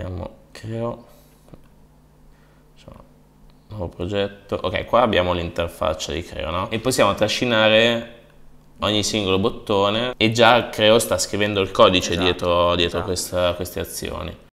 abbiamo creo nuovo progetto ok qua abbiamo l'interfaccia di creo no? e possiamo trascinare ogni singolo bottone e già creo sta scrivendo il codice esatto, dietro, dietro esatto. Questa, queste azioni